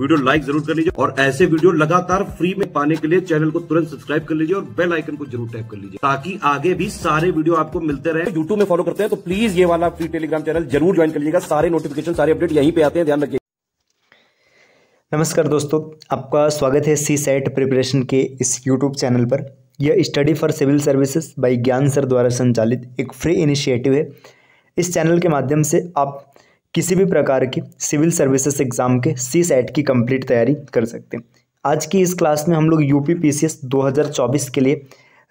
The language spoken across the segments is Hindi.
वीडियो लाइक जरूर कर लीजिए और ऐसे वीडियो लगातार फ्री में पाने के लिए चैनल को तुरंत सब्सक्राइब कर लीजिए और बेल आइकन को जरूर टैप कर लीजिए ताकि आगे भी सारे वीडियो आपको मिलते रहे यूट्यूब में फॉलो करते हैं तो प्लीज ये वाला फ्री टेलीग्राम चैनल जरूर ज्वाइन कर लीजिएगा सारे नोटिफिकेशन सारे अपडेट यहीं पे आते हैं ध्यान रखिए नमस्कार दोस्तों आपका स्वागत है सी सेट प्रिपरेशन के इस यूट्यूब चैनल पर यह study for civil services by Gyan sir द्वारा संचालित एक फ्री इनिशिएटिव है इस चैनल के माध्यम से आप किसी भी प्रकार के सिविल सर्विसेज एग्ज़ाम के सी सेट e की कंप्लीट तैयारी कर सकते हैं आज की इस क्लास में हम लोग U P P C S दो हज़ार चौबीस के लिए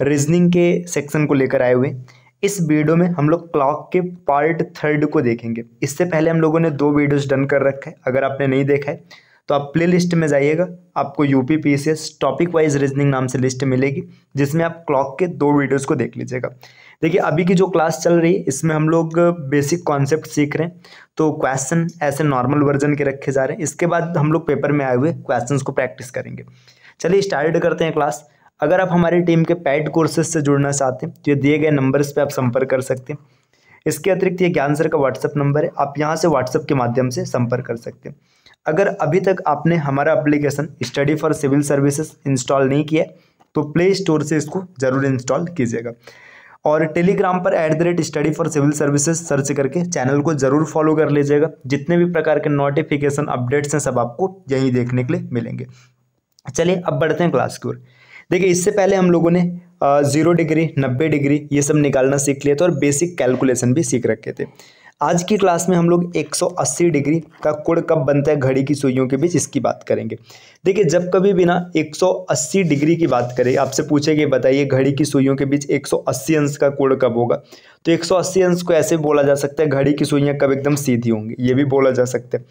रीजनिंग के सेक्शन को लेकर आए हुए इस वीडियो में हम लोग क्लॉक के पार्ट थर्ड को देखेंगे इससे पहले हम लोगों ने दो वीडियोज़ डन कर रखा है अगर आपने नहीं देखा है तो आप प्ले लिस्ट में जाइएगा आपको U P P C S topic wise reasoning नाम से लिस्ट मिलेगी जिसमें आप क्लॉक के दो वीडियोज़ को देख लीजिएगा देखिए अभी की जो क्लास चल रही है इसमें हम लोग बेसिक कॉन्सेप्ट सीख रहे हैं तो क्वेश्चन ऐसे नॉर्मल वर्जन के रखे जा रहे हैं इसके बाद हम लोग पेपर में आए हुए क्वेश्चन को प्रैक्टिस करेंगे चलिए स्टार्ट करते हैं क्लास अगर आप हमारी टीम के पैड कोर्सेज से जुड़ना चाहते हैं तो ये दिए गए नंबर्स पर आप संपर्क कर सकते हैं इसके अतिरिक्त ये ज्ञान सर का व्हाट्सअप नंबर है आप यहाँ से व्हाट्सअप के माध्यम से संपर्क कर सकते हैं अगर अभी तक आपने हमारा application study for civil services install नहीं किया तो प्ले स्टोर से इसको ज़रूर इंस्टॉल कीजिएगा और टेलीग्राम पर at the rate study for civil services search करके चैनल को ज़रूर फॉलो कर लीजिएगा जितने भी प्रकार के नोटिफिकेशन अपडेट्स हैं सब आपको यहीं देखने के लिए मिलेंगे चलिए अब बढ़ते हैं क्लास की ओर देखिए इससे पहले हम लोगों ने ज़ीरो डिग्री नब्बे डिग्री ये सब निकालना सीख लिया था और बेसिक कैलकुलेशन भी सीख रखे थे आज की क्लास में हम लोग 180 डिग्री का कुण कब बनता है घड़ी की सुइयों के बीच इसकी बात करेंगे देखिए जब कभी भी ना 180 डिग्री की बात करें आपसे पूछेंगे बताइए घड़ी की सुइयों के बीच 180 अंश का कुण कब होगा तो 180 अंश को ऐसे बोला जा सकता है घड़ी की सुइयाँ कब एकदम सीधी होंगी ये भी बोला जा सकता है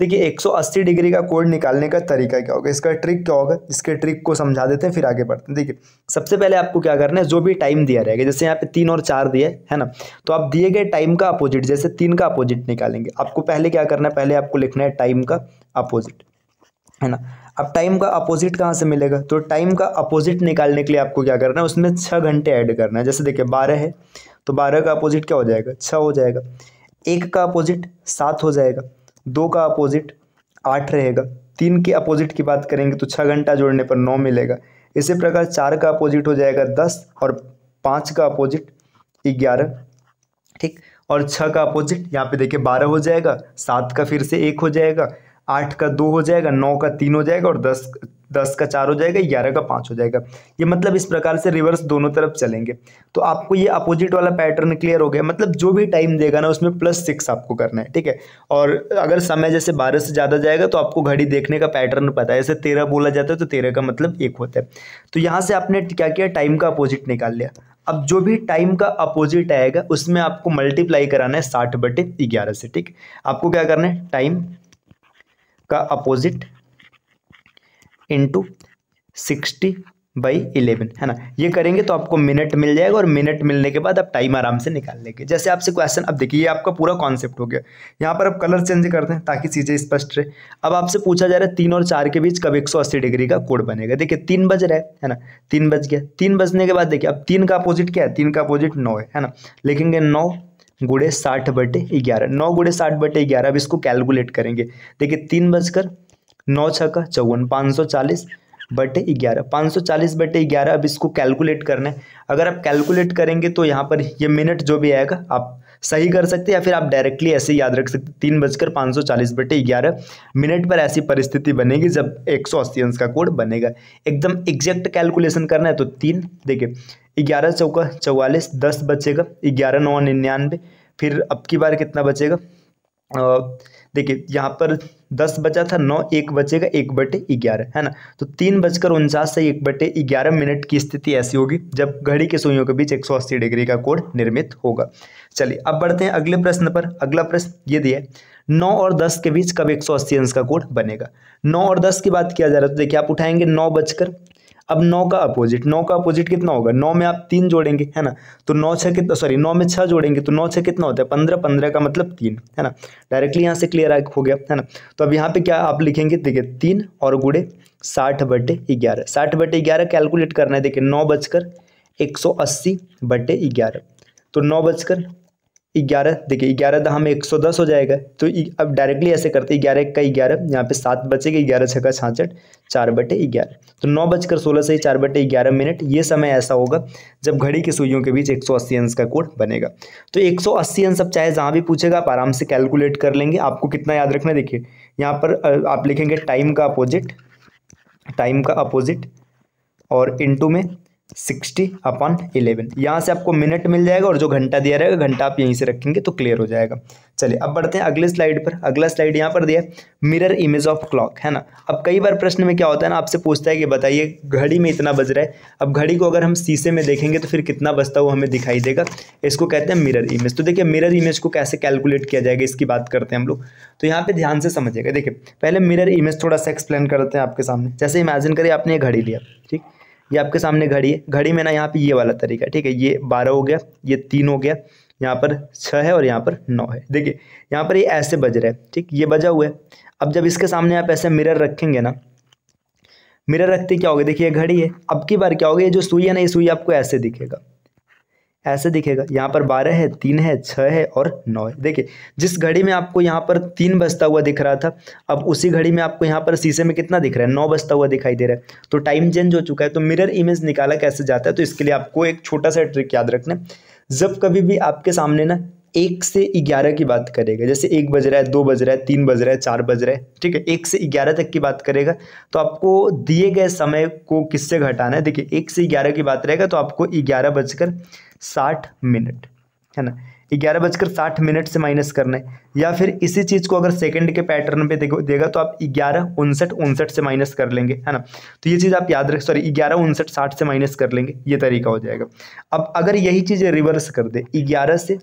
देखिए 180 डिग्री का कोण निकालने का तरीका क्या होगा इसका ट्रिक क्या होगा इसके ट्रिक को समझा देते हैं फिर आगे बढ़ते हैं देखिए सबसे पहले आपको क्या करना है जो भी टाइम दिया रहेगा जैसे यहाँ पे तीन और चार दिए है ना तो आप दिए गए टाइम का अपोजिट जैसे तीन का अपोजिट निकालेंगे आपको पहले क्या करना है पहले आपको लिखना है टाइम का अपोजिट है ना अब टाइम का अपोजिट कहाँ से मिलेगा तो टाइम का अपोजिट निकालने के लिए आपको क्या करना है उसमें छः घंटे ऐड करना है जैसे देखिए बारह है तो बारह का अपोजिट क्या हो जाएगा छः हो जाएगा एक का अपोजिट सात हो जाएगा दो का अपोजिट आठ रहेगा तीन के अपोजिट की बात करेंगे तो छः घंटा जोड़ने पर नौ मिलेगा इसी प्रकार चार का अपोजिट हो जाएगा दस और पाँच का अपोजिट ग्यारह ठीक और छः का अपोजिट यहाँ पे देखिए बारह हो जाएगा सात का फिर से एक हो जाएगा आठ का दो हो जाएगा नौ का तीन हो जाएगा और दस दस का चार हो जाएगा ग्यारह का पाँच हो जाएगा ये मतलब इस प्रकार से रिवर्स दोनों तरफ चलेंगे तो आपको ये अपोजिट वाला पैटर्न क्लियर हो गया मतलब जो भी टाइम देगा ना उसमें प्लस सिक्स आपको करना है ठीक है और अगर समय जैसे बारह से ज़्यादा जाएगा तो आपको घड़ी देखने का पैटर्न पता है जैसे तेरह बोला जाता है तो तेरह का मतलब एक होता है तो यहाँ से आपने क्या किया टाइम का अपोजिट निकाल लिया अब जो भी टाइम का अपोजिट आएगा उसमें आपको मल्टीप्लाई कराना है साठ बटे ग्यारह से ठीक आपको क्या करना है टाइम का opposite into sixty by eleven है ना ये करेंगे तो आपको मिनट मिल जाएगा और मिनट मिलने के बाद आप टाइम आराम से निकाल लेंगे जैसे आपसे क्वेश्चन अब देखिए ये आपका पूरा कॉन्सेप्ट हो गया यहाँ पर आप कलर चेंज करते हैं ताकि चीज़ें स्पष्ट रहे अब आपसे पूछा जा रहा है तीन और चार के बीच कब एक सौ अस्सी डिग्री का कोड बनेगा देखिए तीन बज रहा है है ना तीन बज गया तीन बजने के बाद देखिए अब तीन का अपोजिट क्या है तीन का अपोजिट नौ है है ना लिखेंगे नौ गुड़े साठ बटे ग्यारह नौ गुड़े साठ बटे ग्यारह अब इसको कैलकुलेट करेंगे देखिए तीन बजकर नौ छः का चौवन पाँच सौ चालीस बटे ग्यारह पाँच सौ चालीस बटे ग्यारह अब इसको कैलकुलेट करना है अगर आप कैलकुलेट करेंगे तो यहाँ पर ये मिनट जो भी आएगा आप सही कर सकते हैं या फिर आप डायरेक्टली ऐसे याद रख सकते तीन बजकर पाँच सौ चालीस बटे ग्यारह मिनट पर ऐसी परिस्थिति बनेगी जब एक सौ अस्सी अंश का कोड बनेगा एकदम एग्जैक्ट कैलकुलेशन करना है तो तीन देखिए ग्यारह चौका चौवालीस दस बचेगा ग्यारह नौ निन्यानवे फिर अब की बार कितना बचेगा देखिए यहाँ पर दस बचा था नौ एक बचेगा एक बटे ग्यारह है ना तो तीन बजकर उनचास से एक बटे ग्यारह मिनट की स्थिति ऐसी होगी जब घड़ी के सुइयों के बीच एक सौ अस्सी डिग्री का कोण निर्मित होगा चलिए अब बढ़ते हैं अगले प्रश्न पर अगला प्रश्न ये दिया नौ और दस के बीच कब एक सौ अस्सी अंश का कोण बनेगा नौ और दस की बात किया जा रहा है तो देखिए आप उठाएंगे नौ बजकर अब नौ का अपोजिट नौ का अपोजिट कितना होगा नौ में आप तीन जोड़ेंगे है ना तो नौ छः कितना सॉरी नौ में छः जोड़ेंगे तो नौ छः कितना होता है पंद्रह पंद्रह का मतलब तीन है ना डायरेक्टली यहाँ से क्लियर आ हो गया है ना तो अब यहाँ पे क्या आप लिखेंगे देखिए तीन और गुड़े साठ बटे ग्यारह साठ बटे ग्यारह कैलकुलेट करना है देखिए नौ बजकर एक सौ अस्सी बटे ग्यारह तो नौ बजकर ग्यारह देखिए ग्यारह दहा में एक सौ दस हो जाएगा तो अब डायरेक्टली ऐसे करते हैं ग्यारह का ग्यारह यहाँ पे सात बचेगा ग्यारह छः का छाछठ चार बटे ग्यारह तो नौ बजकर सोलह से ही चार बटे ग्यारह मिनट ये समय ऐसा होगा जब घड़ी की सुइयों के बीच एक सौ अस्सी अंश का कोड बनेगा तो एक सौ अस्सी अंश अब चाहे जहाँ भी पूछेगा आप आराम से कैलकुलेट कर लेंगे आपको कितना याद रखना देखिए यहाँ पर आप लिखेंगे टाइम का अपोजिट टाइम का अपोजिट और इंटू में सिक्सटी अपॉन इलेवन यहाँ से आपको मिनट मिल जाएगा और जो घंटा दिया रहेगा घंटा आप यहीं से रखेंगे तो क्लियर हो जाएगा चलिए अब बढ़ते हैं अगले स्लाइड पर अगला स्लाइड यहाँ पर दिया है मिरर इमेज ऑफ क्लॉक है ना अब कई बार प्रश्न में क्या होता है ना आपसे पूछता है कि बताइए घड़ी में इतना बज रहा है अब घड़ी को अगर हम शीशे में देखेंगे तो फिर कितना बजता हुआ हमें दिखाई देगा इसको कहते हैं मिरर इमेज तो देखिए मिरर इमेज को कैसे कैलकुलेट किया जाएगा इसकी बात करते हैं हम लोग तो यहाँ पर ध्यान से समझिएगा देखिए पहले मिरर इमेज थोड़ा सा एक्सप्लेन करते हैं आपके सामने जैसे इमेजिन करिए आपने ये घड़ी लिया ठीक ये आपके सामने घड़ी है घड़ी में ना यहाँ पे ये वाला तरीका है ठीक है ये बारह हो गया ये तीन हो गया यहाँ पर छः है और यहाँ पर नौ है देखिए यहाँ पर ये ऐसे बज रहा है ठीक ये बजा हुआ है अब जब इसके सामने आप ऐसे मिरर रखेंगे ना मिरर रखते क्या होगा देखिए घड़ी है अब की बार क्या होगा ये जो सुई है ना ये सुई आपको ऐसे दिखेगा ऐसे दिखेगा यहाँ पर बारह है तीन है छः है और नौ है देखिए जिस घड़ी में आपको यहाँ पर तीन बजता हुआ दिख रहा था अब उसी घड़ी में आपको यहाँ पर शीशे में कितना दिख रहा है नौ बजता हुआ दिखाई दे रहा है तो टाइम चेंज हो चुका है तो मिरर इमेज निकाला कैसे जाता है तो इसके लिए आपको एक छोटा सा ट्रिक याद रखना जब कभी भी आपके सामने ना एक से ग्यारह की बात करेगा जैसे एक बज रहा है दो बज रहा है तीन बज रहा है चार बज रहा है ठीक है एक से ग्यारह तक की बात करेगा तो आपको दिए गए समय को किससे घटाना है देखिए एक से ग्यारह की बात रहेगा तो आपको ग्यारह बजकर साठ मिनट है ना ग्यारह बजकर साठ मिनट से माइनस करना है या फिर इसी चीज़ को अगर सेकंड के पैटर्न पे देगा तो आप ग्यारह उनसठ उनसठ से माइनस कर लेंगे है ना तो ये चीज़ आप याद रख सॉरी ग्यारह उनसठ साठ से माइनस कर लेंगे ये तरीका हो जाएगा अब अगर यही चीज़ रिवर्स कर दे ग्यारह से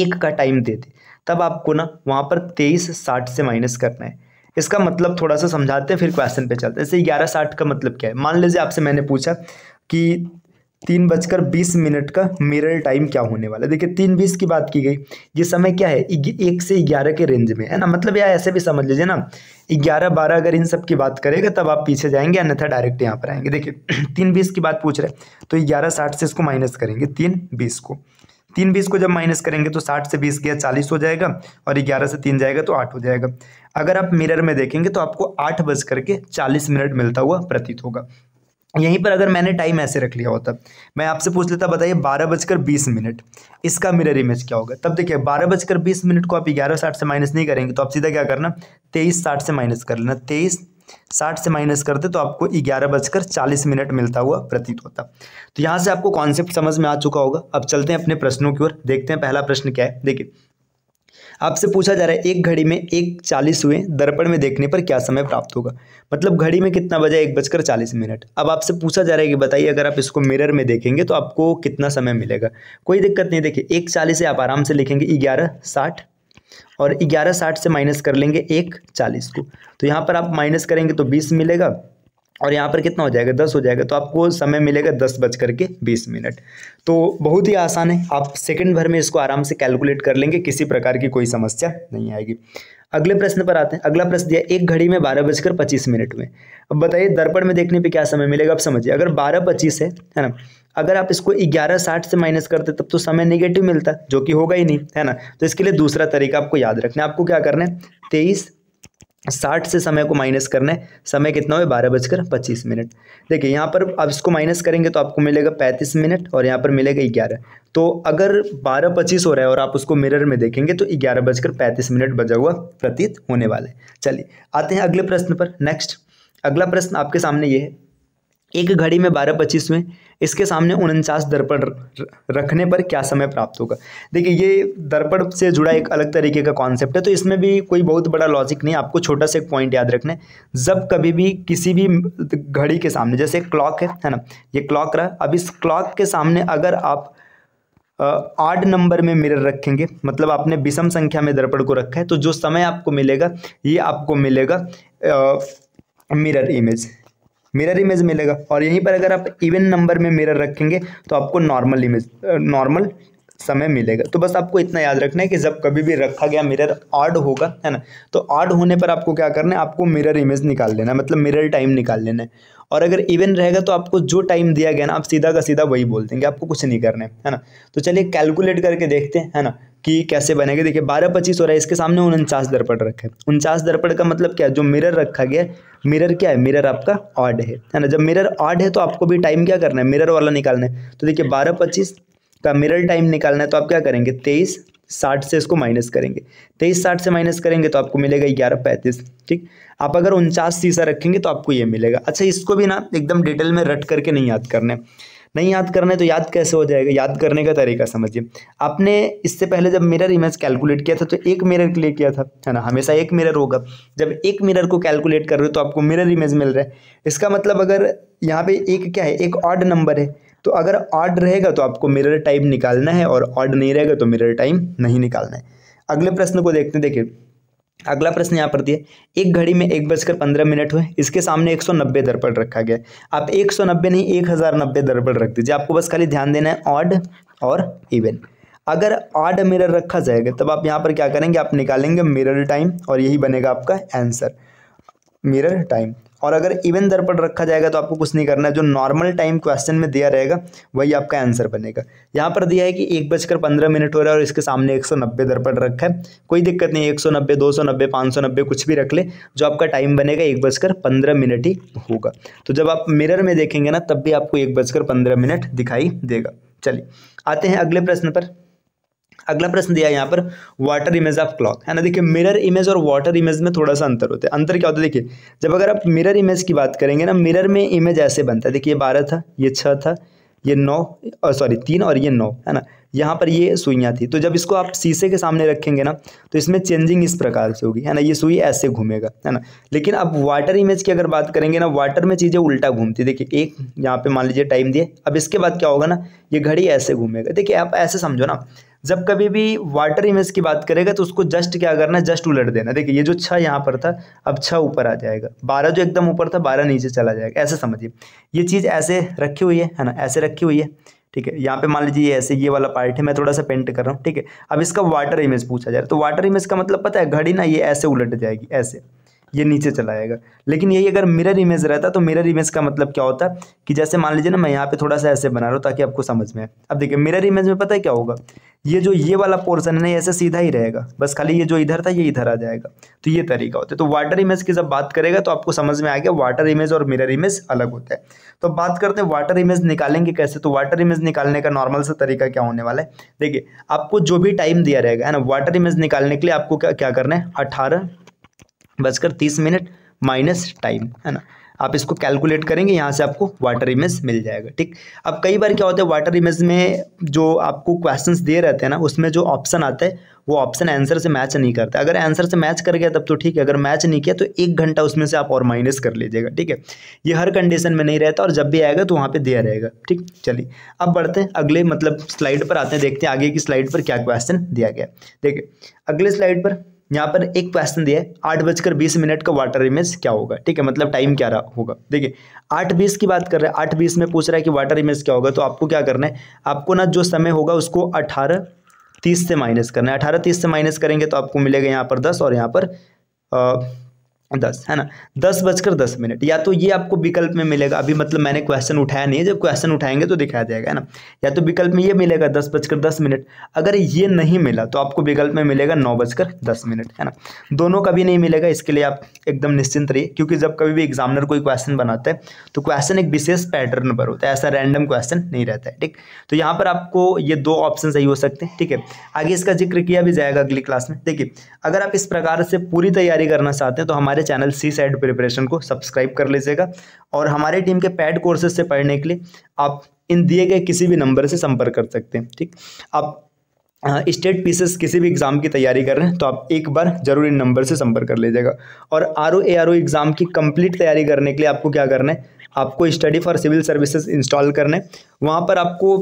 एक का टाइम दे दे तब आपको ना वहाँ पर तेईस साठ से माइनस करना है इसका मतलब थोड़ा सा समझाते हैं फिर क्वेश्चन पे चलते हैं जैसे ग्यारह साठ का मतलब क्या है मान लीजिए आपसे मैंने पूछा कि तीन बजकर बीस मिनट का मिरर टाइम क्या होने वाला है देखिए तीन बीस की बात की गई ये समय क्या है एक से ग्यारह के रेंज में है ना मतलब यार ऐसे भी समझ लीजिए ना ग्यारह बारह अगर इन सब की बात करेगा तब आप पीछे जाएंगे अन्यथा डायरेक्ट यहाँ पर आएंगे देखिए तीन बीस की बात पूछ रहे तो ग्यारह साठ से इसको माइनस करेंगे तीन बीस को तीन बीस को जब माइनस करेंगे तो साठ से बीस गया चालीस हो जाएगा और ग्यारह से तीन जाएगा तो आठ हो जाएगा अगर आप मिरर में देखेंगे तो आपको आठ बज करके चालीस मिनट मिलता हुआ प्रतीत होगा यहीं पर अगर मैंने टाइम ऐसे रख लिया होता मैं आपसे पूछ लेता बताइए बारह बजकर बीस मिनट इसका मिरर इमेज क्या होगा तब देखिए बारह बजकर बीस मिनट को आप ग्यारह साठ से माइनस नहीं करेंगे तो आप सीधा क्या करना तेईस साठ से माइनस कर लेना तेईस साठ से माइनस करते तो आपको ग्यारह बजकर चालीस मिनट मिलता हुआ प्रतीत होता तो यहाँ से आपको कॉन्सेप्ट समझ में आ चुका होगा अब चलते हैं अपने प्रश्नों की ओर देखते हैं पहला प्रश्न क्या है देखिए आपसे पूछा जा रहा है एक घड़ी में एक चालीस हुए दर्पण में देखने पर क्या समय प्राप्त होगा मतलब घड़ी में कितना बजा एक बजकर चालीस मिनट अब आपसे पूछा जा रहा है कि बताइए अगर आप इसको मिरर में देखेंगे तो आपको कितना समय मिलेगा कोई दिक्कत नहीं देखिए एक चालीस से आप आराम से लिखेंगे ग्यारह साठ और ग्यारह साठ से माइनस कर लेंगे एक चालीस को तो यहाँ पर आप माइनस करेंगे तो बीस मिलेगा और यहाँ पर कितना हो जाएगा दस हो जाएगा तो आपको समय मिलेगा दस बज करके बीस मिनट तो बहुत ही आसान है आप सेकंड भर में इसको आराम से कैलकुलेट कर लेंगे किसी प्रकार की कोई समस्या नहीं आएगी अगले प्रश्न पर आते हैं अगला प्रश्न दिया एक घड़ी में बारह बजकर पच्चीस मिनट में अब बताइए दर्पण में देखने पर क्या समय मिलेगा अब समझिए अगर बारह पच्चीस है है ना अगर आप इसको ग्यारह साठ से माइनस करते तब तो समय नेगेटिव मिलता जो कि होगा ही नहीं है ना तो इसके लिए दूसरा तरीका आपको याद रखना है आपको क्या करना है तेईस साठ से समय को माइनस करना है समय कितना हुआ बारह बजकर पच्चीस मिनट देखिए यहाँ पर आप इसको माइनस करेंगे तो आपको मिलेगा पैंतीस मिनट और यहाँ पर मिलेगा ग्यारह तो अगर बारह पच्चीस हो रहा है और आप उसको मिरर में देखेंगे तो ग्यारह बजकर पैंतीस मिनट बजा हुआ प्रतीत होने वाला है चलिए आते हैं अगले प्रश्न पर नेक्स्ट अगला प्रश्न आपके सामने ये है एक घड़ी में बारह पच्चीस में इसके सामने उनचास दर्पण रखने पर क्या समय प्राप्त होगा देखिए ये दर्पण से जुड़ा एक अलग तरीके का कॉन्सेप्ट है तो इसमें भी कोई बहुत बड़ा लॉजिक नहीं आपको छोटा सा एक पॉइंट याद रखना है जब कभी भी किसी भी घड़ी के सामने जैसे क्लॉक है है ना ये क्लॉक रहा अब इस क्लॉक के सामने अगर आप आठ नंबर में मिरर रखेंगे मतलब आपने विषम संख्या में दर्पण को रखा है तो जो समय आपको मिलेगा ये आपको मिलेगा मिरर इमेज मिरर इमेज मिलेगा और यहीं पर अगर आप इवन नंबर में मिरर रखेंगे तो आपको नॉर्मल इमेज नॉर्मल समय मिलेगा तो बस आपको इतना याद रखना है कि जब कभी भी रखा गया मिरर ऑड होगा है ना तो ऑड होने पर आपको क्या करना है आपको मिरर इमेज निकाल लेना है मतलब मिरर टाइम निकाल लेना है और अगर इवन रहेगा तो आपको जो टाइम दिया गया ना आप सीधा का सीधा वही बोल देंगे आपको कुछ नहीं करना है है ना तो चलिए कैलकुलेट करके देखते हैं है ना कि कैसे बनेगा देखिए बारह पच्चीस हो रहा है इसके सामने उनचास दर्पण रखे उनचास दर्पण का मतलब क्या है जो मिरर रखा गया मिरर क्या है मिरर आपका ऑड है है ना जब मिरर ऑड है तो आपको भी टाइम क्या करना है मिरर वाला निकालना है तो देखिए बारह पच्चीस का मिरर टाइम निकालना है तो आप क्या करेंगे तेईस साठ से इसको माइनस करेंगे तेईस साठ से माइनस करेंगे तो आपको मिलेगा ग्यारह पैंतीस ठीक आप अगर उनचास सीसा रखेंगे तो आपको ये मिलेगा अच्छा इसको भी ना एकदम डिटेल में रट करके नहीं याद करना है नहीं याद करना है तो याद कैसे हो जाएगा याद करने का तरीका समझिए आपने इससे पहले जब मिरर इमेज कैलकुलेट किया था तो एक मिरर के लिए किया था है ना हमेशा एक मिरर होगा जब एक मिरर को कैलकुलेट कर रहे हो तो आपको मिरर इमेज मिल रहा है इसका मतलब अगर यहाँ पे एक क्या है एक ऑड नंबर है तो अगर ऑड रहेगा तो आपको मिरर टाइम निकालना है और ऑड नहीं रहेगा तो मिरर टाइम नहीं निकालना है अगले प्रश्न को देखते हैं देखिए अगला प्रश्न यहाँ पर दिए एक घड़ी में एक बजकर पंद्रह मिनट हुए इसके सामने एक सौ नब्बे दर्पण रखा गया आप एक सौ नब्बे नहीं एक हज़ार नब्बे दर्पण रख दीजिए आपको बस खाली ध्यान देना है ऑड और इवन अगर ऑड मिरर रखा जाएगा तब आप यहाँ पर क्या करेंगे आप निकालेंगे मिरर टाइम और यही बनेगा आपका आंसर मिरर टाइम और अगर इवन दर्पण रखा जाएगा तो आपको कुछ नहीं करना है जो नॉर्मल टाइम क्वेश्चन में दिया रहेगा वही आपका आंसर बनेगा यहाँ पर दिया है कि एक बजकर पंद्रह मिनट हो रहा है और इसके सामने एक सौ नब्बे दर्पण रखा है कोई दिक्कत नहीं एक सौ नब्बे दो सौ नब्बे पाँच सौ नब्बे कुछ भी रख ले जो आपका टाइम बनेगा एक बजकर पंद्रह मिनट ही होगा तो जब आप मिरर में देखेंगे ना तब भी आपको एक बजकर पंद्रह मिनट दिखाई देगा चलिए आते हैं अगले प्रश्न पर अगला प्रश्न दिया यहाँ पर वाटर इमेज ऑफ क्लॉक है ना देखिए मिरर इमेज और वाटर इमेज में थोड़ा सा अंतर होता है अंतर क्या होता है देखिए जब अगर आप मिरर इमेज की बात करेंगे ना मिरर में इमेज ऐसे बनता है देखिए ये बारह था ये छः था ये नौ और सॉरी तीन और ये नौ है ना यहाँ पर ये सुइयाँ थी तो जब इसको आप शीशे के सामने रखेंगे ना तो इसमें चेंजिंग इस प्रकार से होगी है ना ये सुई ऐसे घूमेगा है ना लेकिन अब वाटर इमेज की अगर बात करेंगे ना वाटर में चीज़ें उल्टा घूमती देखिए एक यहाँ पे मान लीजिए टाइम दिए अब इसके बाद क्या होगा ना ये घड़ी ऐसे घूमेगा देखिए आप ऐसे समझो ना जब कभी भी वाटर इमेज की बात करेगा तो उसको जस्ट क्या करना जस्ट उलट देना देखिए ये जो छः यहाँ पर था अब छः ऊपर आ जाएगा बारह जो एकदम ऊपर था बारह नीचे चला जाएगा ऐसे समझिए ये चीज़ ऐसे रखी हुई है है ना ऐसे रखी हुई है ठीक है यहाँ पे मान लीजिए ऐसे ये वाला पार्ट है मैं थोड़ा सा पेंट कर रहा हूँ ठीक है अब इसका वाटर इमेज पूछा जा रहा है तो वाटर इमेज का मतलब पता है घड़ी ना ये ऐसे उलट जाएगी ऐसे ये नीचे चला जाएगा लेकिन यही अगर मिरर इमेज रहता तो मिरर इमेज का मतलब क्या होता कि जैसे मान लीजिए ना मैं यहाँ पे थोड़ा सा ऐसे बना रहा हूँ ताकि आपको समझ में आए अब देखिए मिरर इमेज में पता है क्या होगा ये जो ये वाला पोर्शन है ना ऐसे सीधा ही रहेगा बस खाली ये जो इधर था ये इधर आ जाएगा तो ये तरीका होता है तो वाटर इमेज की जब बात करेगा तो आपको समझ में आ गया वाटर इमेज और मिरर इमेज अलग होता है तो बात करते हैं वाटर इमेज निकालेंगे कैसे तो वाटर इमेज निकालने का नॉर्मल सा तरीका क्या होने वाला है देखिए आपको जो भी टाइम दिया रहेगा है ना वाटर इमेज निकालने के लिए आपको क्या क्या करना है अठारह बजकर तीस मिनट माइनस टाइम है ना आप इसको कैलकुलेट करेंगे यहाँ से आपको वाटर इमेज मिल जाएगा ठीक अब कई बार क्या होता है वाटर इमेज में जो आपको क्वेश्चंस दिए रहते हैं ना उसमें जो ऑप्शन आता है वो ऑप्शन आंसर से मैच नहीं करता अगर आंसर से मैच कर गया तब तो ठीक है अगर मैच नहीं किया तो एक घंटा उसमें से आप और माइनस कर लीजिएगा ठीक है ये हर कंडीशन में नहीं रहता और जब भी आएगा तो वहाँ पर दिया रहेगा ठीक चलिए अब बढ़ते हैं अगले मतलब स्लाइड पर आते हैं देखते हैं आगे की स्लाइड पर क्या क्वेश्चन दिया गया देखिए अगले स्लाइड पर यहाँ पर एक क्वेश्चन दिया है आठ बजकर बीस मिनट का वाटर इमेज क्या होगा ठीक है मतलब टाइम क्या रहा होगा देखिए आठ बीस की बात कर रहे हैं आठ बीस में पूछ रहा है कि वाटर इमेज क्या होगा तो आपको क्या करना है आपको ना जो समय होगा उसको अठारह तीस से माइनस करना है अठारह तीस से माइनस करेंगे तो आपको मिलेगा यहाँ पर दस और यहाँ पर दस है ना दस बजकर दस मिनट या तो ये आपको विकल्प में मिलेगा अभी मतलब मैंने क्वेश्चन उठाया नहीं है जब क्वेश्चन उठाएंगे तो दिखाया जाएगा है ना या तो विकल्प में ये मिलेगा दस बजकर दस मिनट अगर ये नहीं मिला तो आपको विकल्प में मिलेगा नौ बजकर दस मिनट है ना दोनों कभी नहीं मिलेगा इसके लिए आप एकदम निश्चिंत रहिए क्योंकि जब कभी भी एग्जामिनर कोई क्वेश्चन बनाता है तो क्वेश्चन एक विशेष पैटर्न पर होता है ऐसा रैंडम क्वेश्चन नहीं रहता है ठीक तो यहाँ पर आपको ये दो ऑप्शन सही हो सकते हैं ठीक है आगे इसका जिक्र किया भी जाएगा अगली क्लास में देखिए अगर आप इस प्रकार से पूरी तैयारी करना चाहते हैं तो हमारे हमारे चैनल सी साइड प्रिपरेशन को सब्सक्राइब कर लीजिएगा और हमारी टीम के पैड कोर्सेज से पढ़ने के लिए आप इन दिए गए किसी भी नंबर से संपर्क कर सकते हैं ठीक आप स्टेट पीसेस किसी भी एग्ज़ाम की तैयारी कर रहे हैं तो आप एक बार जरूर इन नंबर से संपर्क कर लीजिएगा और R O R O exam की कंप्लीट तैयारी करने के लिए आपको क्या करना है आपको study for civil services install करना है वहाँ पर आपको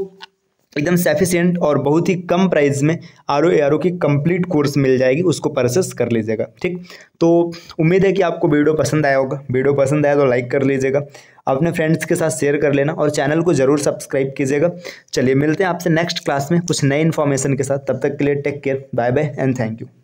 एकदम सेफिशियंट और बहुत ही कम प्राइस में R O A R O की कंप्लीट कोर्स मिल जाएगी उसको परचेस कर लीजिएगा ठीक तो उम्मीद है कि आपको वीडियो पसंद आया होगा वीडियो पसंद आया तो लाइक कर लीजिएगा अपने फ्रेंड्स के साथ शेयर कर लेना और चैनल को जरूर सब्सक्राइब कीजिएगा चलिए मिलते हैं आपसे नेक्स्ट क्लास में कुछ नए इन्फॉर्मेशन के साथ तब तक के लिए take care bye bye and thank you